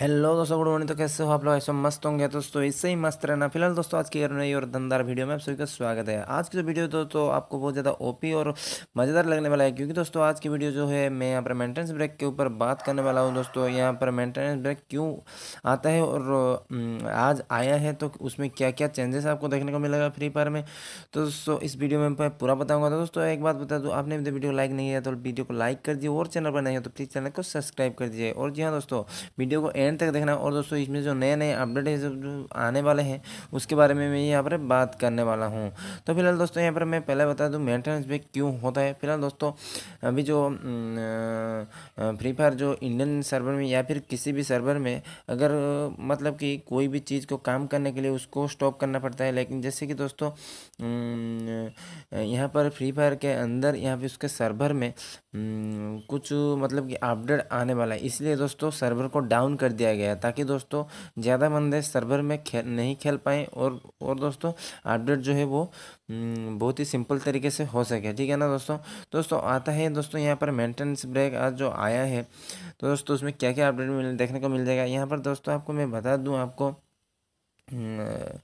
hello दोस्तों good morning तो कैसे हो आप लोग ऐसे मस्त होंगे तो दोस्तों इससे ही मस्त रहना फिलहाल दोस्तों आज की नई और दमदार वीडियो में आप सभी का स्वागत है आज की जो वीडियो दोस्तों तो आपको बहुत ज़्यादा ओपी और मज़ेदार लगने वाला है क्योंकि दोस्तों आज की वीडियो जो है मैं यहाँ पर मेंटेनेंस ब्रेक के ऊपर बात करने वाला हूँ दोस्तों यहाँ पर मेंटेनेंस ब्रेक क्यों आता है और हम्म, आज आया है तो उसमें क्या क्या चेंजेस आपको देखने को मिलेगा फ्री फायर में तो दोस्तों इस वीडियो में मैं पूरा बताऊँगा तो दोस्तों एक बात बता दूँ आपने तो वीडियो लाइक नहीं किया तो वीडियो को लाइक कर दिए और चैनल पर नहीं है तो प्लीज़ चैनल को सब्सक्राइब कर दीजिए और जी हाँ दोस्तों वीडियो को एंड तक देखना और दोस्तों इसमें जो नए नए अपडेट जो आने वाले हैं उसके बारे में मैं यहाँ पर बात करने वाला हूँ तो फिलहाल दोस्तों यहाँ पर मैं पहले बता दूँ मेंटेनेंस भी क्यों होता है फिलहाल दोस्तों अभी जो फ्री फायर जो इंडियन सर्वर में या फिर किसी भी सर्वर में अगर मतलब कि कोई भी चीज़ को काम करने के लिए उसको स्टॉप करना पड़ता है लेकिन जैसे कि दोस्तों यहाँ पर फ्री फायर के अंदर यहाँ पे उसके सर्वर में हम्म, कुछ मतलब कि अपडेट आने वाला है इसलिए दोस्तों सर्वर को डाउन कर दिया गया ताकि दोस्तों ज़्यादा बंदे सर्वर में खेल नहीं खेल पाएँ और और दोस्तों अपडेट जो है वो हम्म, बहुत ही सिंपल तरीके से हो सके ठीक है ना दोस्तों दोस्तों आता है दोस्तों यहाँ पर मेंटेनेंस ब्रेक आज जो आया है तो दोस्तों उसमें क्या क्या अपडेट मिल देखने को मिल जाएगा यहाँ पर दोस्तों आपको मैं बता दूँ आपको हम्म,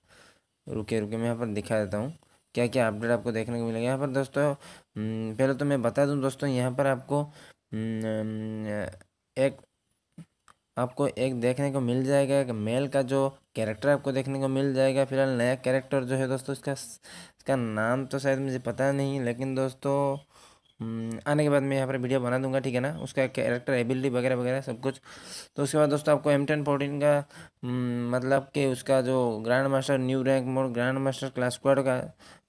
रुके रुके मैं यहाँ पर दिखा देता हूँ क्या क्या अपडेट आपको देखने को मिलेगा यहाँ पर दोस्तों हम्म, पहले तो मैं बता दूँ दोस्तों यहाँ पर आपको हम्म, एक आपको एक देखने को मिल जाएगा एक मेल का जो कैरेक्टर आपको देखने को मिल जाएगा फिलहाल नया कैरेक्टर जो है दोस्तों इसका इसका नाम तो शायद मुझे पता नहीं लेकिन दोस्तों आने के बाद मैं यहाँ पर वीडियो बना दूंगा ठीक है ना उसका कैरेक्टर एबिलिटी वगैरह वगैरह सब कुछ तो उसके बाद दोस्तों आपको एम टेन फोर्टीन का हम्म, मतलब कि उसका जो grand master new rank mode grand master class squad का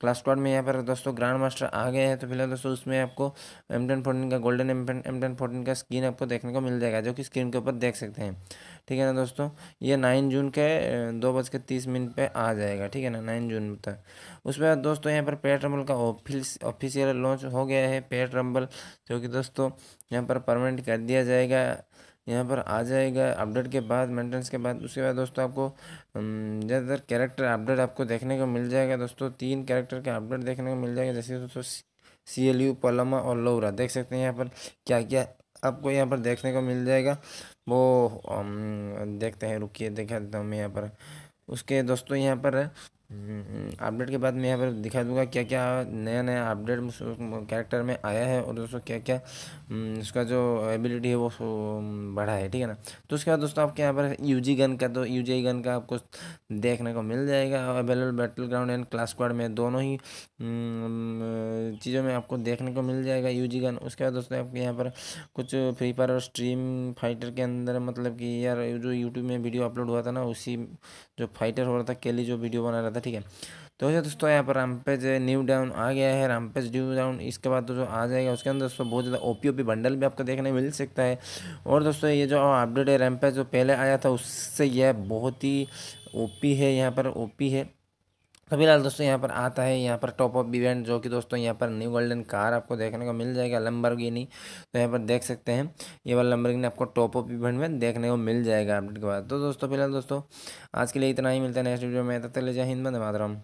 क्लास स्क्वाड में यहाँ पर दोस्तों ग्रैंड मास्टर आ गए हैं तो फिलहाल दोस्तों उसमें आपको एम टेन फोर्टीन का गोल्डन एम टेन फोर्टीन का स्क्रीन आपको देखने को मिल जाएगा जो कि स्क्रीन के ऊपर देख सकते हैं ठीक है ना दोस्तों ये नाइन जून के दो बज के तीस मिनट पर आ जाएगा ठीक है ना नाइन जून तक उसके बाद दोस्तों यहाँ पर पेट रंबल का ऑफिस ऑफिशियल लॉन्च हो गया है पेट रंबल जो कि दोस्तों यहाँ पर परमानेंट कर दिया जाएगा यहाँ पर आ जाएगा अपडेट के बाद मेंटेनेंस के बाद उसके बाद दोस्तों आपको ज़्यादातर कैरेक्टर अपडेट आपको देखने को मिल जाएगा दोस्तों तीन कैरेक्टर के अपडेट देखने को मिल जाएगा जैसे दोस्तों सी एल यू पलमा और लोरा देख सकते हैं यहाँ पर क्या क्या आपको यहाँ पर देखने को मिल जाएगा वो देखते हैं रुकिए देखा मैं तो यहाँ पर उसके दोस्तों यहाँ पर अपडेट हम्म, के बाद मैं यहाँ पर दिखा दूंगा क्या क्या नया नया अपडेट कैरेक्टर में आया है और दोस्तों क्या क्या हम्म, उसका जो एबिलिटी है वो हम्म, बढ़ा है ठीक है ना तो उसके बाद दोस्तों आपके यहाँ पर यूजी गन का तो यूजी गन का आपको देखने को मिल जाएगा available battle ground and class squad में दोनों ही चीज़ों में आपको देखने को मिल जाएगा यू गन उसके बाद दोस्तों आपके यहाँ पर कुछ फ्री फायर और स्ट्रीम फाइटर के अंदर मतलब कि यार जो यूट्यूब में वीडियो अपलोड हुआ था ना उसी जो फाइटर हो रहा था केली जो वीडियो बना रहा था ठीक है तो वैसे दोस्तों यहाँ पर रैमपेज न्यू डाउन आ गया है रैमपेज न्यू डाउन इसके बाद दोस्तों आ जाएगा उसके अंदर दोस्तों बहुत ज़्यादा ओपी ओपी बंडल भी आपको देखने मिल सकता है और दोस्तों ये जो अपडेट है रामपेज जो पहले आया था उससे यह बहुत ही ओपी है यहाँ पर ओपी है तो फिलहाल दोस्तों यहाँ पर आता है यहाँ पर टॉप ऑफ इवेंट जो कि दोस्तों यहाँ पर न्यू गोल्डन कार आपको देखने को मिल जाएगा लम्बरगिनी तो यहाँ पर देख सकते हैं ये वाला लम्बरगिनी आपको टॉप ऑफ इवेंट में देखने को मिल जाएगा अपडेट के बाद तो दोस्तों फिलहाल दोस्तों आज के लिए इतना ही मिलता है नेक्स्ट वीडियो में तब तक ले जाए हिंद में मातरम